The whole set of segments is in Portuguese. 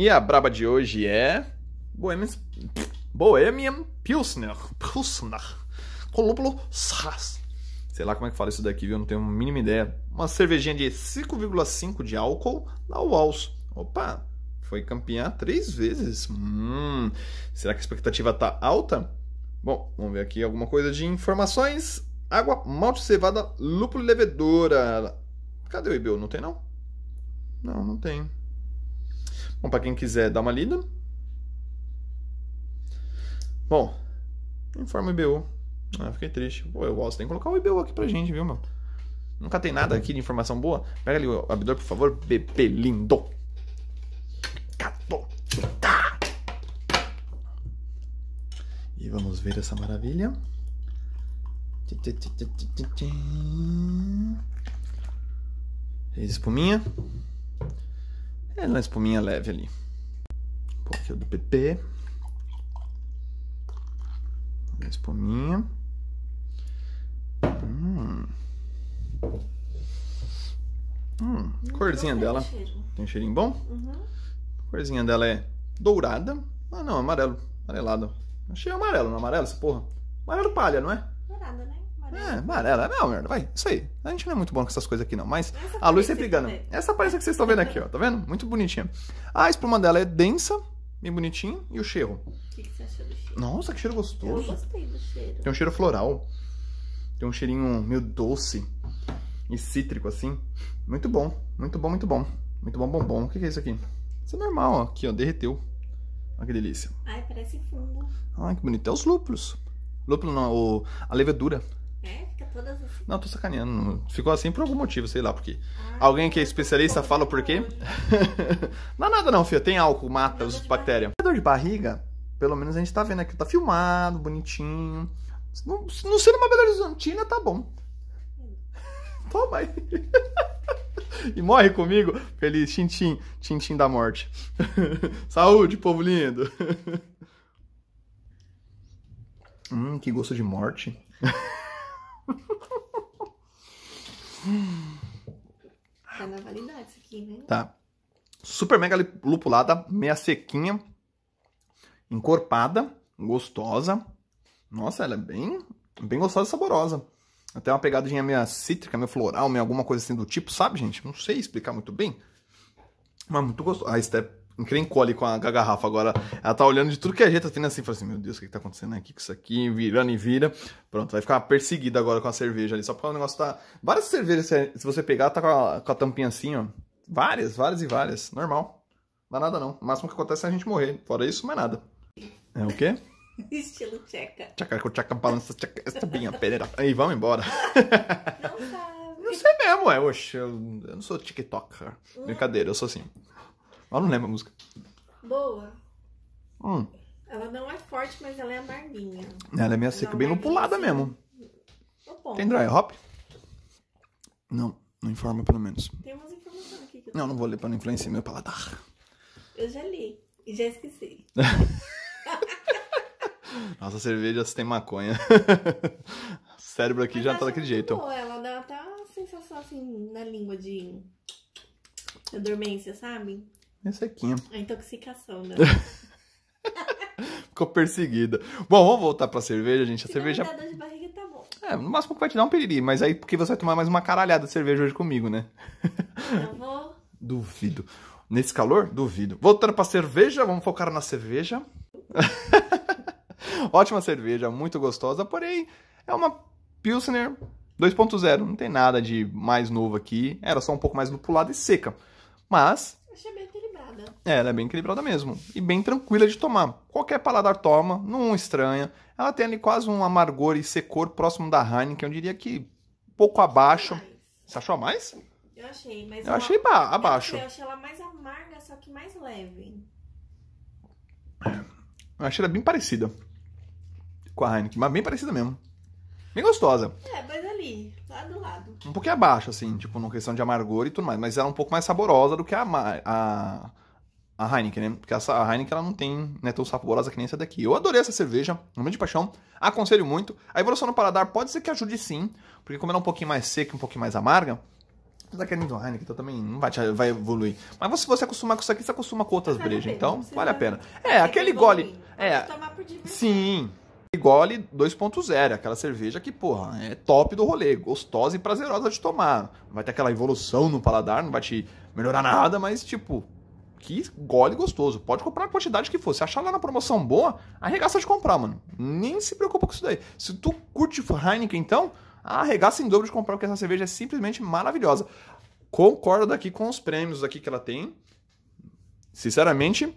E a braba de hoje é Bohemian, Bohemian Pilsner, Pilsner, Colúpulo sras. Sei lá como é que fala isso daqui, viu? Não tenho a mínima ideia. Uma cervejinha de 5,5 de álcool na Walls. Opa, foi campeã três vezes. Hum, será que a expectativa tá alta? Bom, vamos ver aqui alguma coisa de informações. Água, malte, cevada, lúpulo e levedura. Cadê o Ibeu? Não tem não? Não, não tem. Bom, para quem quiser dar uma lida. Bom, informa o IBU. Ah, fiquei triste. Pô, eu gosto. Tem que colocar o IBU aqui pra gente, viu, mano? Nunca tem nada aqui de informação boa. Pega ali o abridor, por favor. Bebê lindo. Cato. Tá. E vamos ver essa maravilha. Espuminha. É uma espuminha leve ali. Um pouquinho do PP. Uma espuminha. Hum. Hum, corzinha dela. Cheiro. Tem um cheirinho bom? Uhum. Corzinha dela é dourada. Ah, não, amarelo. Amarelado. Achei amarelo, não amarelo essa porra? Amarelo palha, não é? Dourada, né? Amarelo. É, amarela. Não, merda, vai. Isso aí. A gente não é muito bom com essas coisas aqui, não. Mas Essa a luz sempre engana. Essa aparência que vocês estão vendo aqui, ó. Tá vendo? Muito bonitinha. A espuma dela é densa, bem bonitinha. E o cheiro? O que, que, você achou do cheiro? Nossa, que cheiro gostoso. Eu gostei do cheiro. Tem um cheiro floral. Tem um cheirinho meio doce e cítrico, assim. Muito bom. Muito bom, muito bom. Muito bom, bombom. O que, que é isso aqui? Isso é normal, ó. Aqui, ó. Derreteu. Olha que delícia. Ai, parece fungo. Ai, que bonito. É os lúpulos. Lúpulo não, o, a levedura. É, fica todas assim. Não, tô sacaneando. Ficou assim por algum motivo, sei lá por quê. Ah, Alguém que é tá. especialista fala o porquê? não é nada não, filho. Tem álcool, mata os bactérias. É dor de barriga, pelo menos a gente tá vendo aqui. Tá filmado, bonitinho. Não sendo uma Belo Horizontina tá bom. Toma aí. e morre comigo, feliz tintim, tintim da morte. Saúde, povo lindo. hum, que gosto de morte. Tá na validade isso aqui, né? Tá. Super mega lupulada, meia sequinha, encorpada, gostosa. Nossa, ela é bem, bem gostosa e saborosa. Até uma pegadinha meio cítrica, meio floral, meio alguma coisa assim do tipo, sabe, gente? Não sei explicar muito bem. Mas muito gostosa. A Step que nem com a, garrafa agora. Ela tá olhando de tudo que é jeito, tendo assim, né, assim, fala assim, meu Deus, o que, que tá acontecendo aqui né? com isso aqui? Virando e vira. Pronto, vai ficar perseguida agora com a cerveja ali, só porque o negócio tá... Várias cervejas, se você pegar, tá com a, com a tampinha assim, ó. Várias, várias e várias. Normal. Não dá nada não. O máximo que acontece é a gente morrer. Fora isso, não é nada. É o quê? Estilo tcheca. Tchaca, tcheca, balança, tchaca, estampinha, pereira. Aí, vamos embora. Não sabe. Não sei mesmo, é. Oxe, eu, eu não sou tiktoker. Hum. Brincadeira, eu sou assim. Eu não lembro a música. Boa. Hum. Ela não é forte, mas ela é amarguinha. Ela é meio seca, bem lupulada assim. mesmo. Bom, Tem dry hop? Não, não informa pelo menos. Tem umas informações aqui. Que eu... Não, não vou ler pra não influenciar meu paladar. Eu já li e já esqueci. Nossa, cerveja tem maconha. o cérebro aqui mas já tá daquele jeito. Boa. Ela dá até uma sensação assim na língua de adormência, sabe? Esse sequinha é A intoxicação, né? Ficou perseguida. Bom, vamos voltar pra cerveja, gente. A Se cerveja. Dá de barriga, tá bom. É, no máximo que vai te dar um piriri, mas aí porque você vai tomar mais uma caralhada de cerveja hoje comigo, né? Eu vou. Duvido. Nesse calor? Duvido. Voltando pra cerveja, vamos focar na cerveja. Ótima cerveja, muito gostosa, porém é uma Pilsner 2.0. Não tem nada de mais novo aqui. Era só um pouco mais lupulada e seca. Mas. Achei bem equilibrada. É, ela é bem equilibrada mesmo. E bem tranquila de tomar. Qualquer paladar toma, não estranha. Ela tem ali quase um amargor e secor próximo da Heineken. Eu diria que pouco abaixo. Você achou mais? Eu achei, mas. Eu uma... achei ba... É abaixo. Eu achei ela mais amarga, só que mais leve. É. Eu achei ela bem parecida com a Heineken, mas bem parecida mesmo. Bem gostosa. É, mas ali, lá do lado. Um pouquinho abaixo, assim, tipo, numa questão de amargor e tudo mais. Mas ela é um pouco mais saborosa do que a, a, a Heineken, né? Porque essa, a Heineken ela não tem né, tão saborosa que nem essa daqui. Eu adorei essa cerveja, uma de paixão, aconselho muito. A evolução no paladar pode ser que ajude sim, porque como ela é um pouquinho mais seca, um pouquinho mais amarga, você tá querendo uma Heineken, então também não vai, te, vai evoluir. Mas se você acostumar com isso aqui, você acostuma com outras brejas, então vale a pena. É, é aquele gole... É, sim, Gole 2.0, aquela cerveja que, porra, é top do rolê, gostosa e prazerosa de tomar. Vai ter aquela evolução no paladar, não vai te melhorar nada, mas, tipo, que gole gostoso. Pode comprar a quantidade que for. Se achar lá na promoção boa, arregaça de comprar, mano. Nem se preocupa com isso daí. Se tu curte Heineken, então, arregaça em dobro de comprar, porque essa cerveja é simplesmente maravilhosa. Concordo aqui com os prêmios aqui que ela tem. Sinceramente,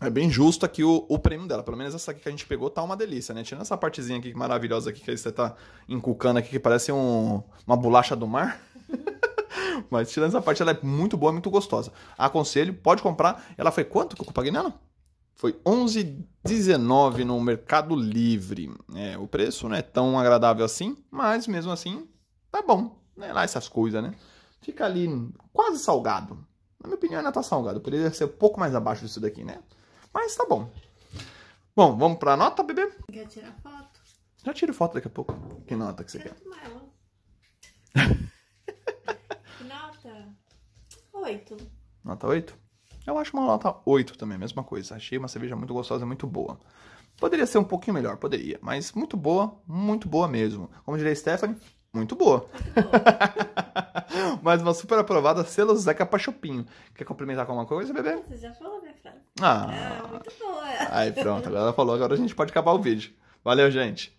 é bem justo aqui o, o prêmio dela. Pelo menos essa aqui que a gente pegou tá uma delícia, né? Tirando essa partezinha aqui maravilhosa aqui que você tá encucando aqui, que parece um, uma bolacha do mar. Mas tirando essa parte, ela é muito boa, muito gostosa. Aconselho, pode comprar. Ela foi quanto que eu paguei nela? Foi 11,19 no Mercado Livre. É, o preço não é tão agradável assim, mas mesmo assim, tá bom. Né? Lá essas coisas, né? Fica ali quase salgado. Na minha opinião, ainda tá salgado. Poderia ser um pouco mais abaixo disso daqui, né? Mas tá bom. Bom, vamos pra nota, bebê? Quer tirar foto? Já tiro foto daqui a pouco. Que nota que você quer? Tomar ela. 8. Nota 8? Eu acho uma nota 8 também, mesma coisa. Achei uma cerveja muito gostosa, muito boa. Poderia ser um pouquinho melhor, poderia. Mas muito boa, muito boa mesmo. Como diria a Stephanie, muito boa. mas uma super aprovada, selo Zeca Pachopinho. Quer complementar com alguma coisa, bebê? Você já falou né, frase. Ah. ah, muito boa. Aí pronto, agora ela falou, agora a gente pode acabar o vídeo. Valeu, gente.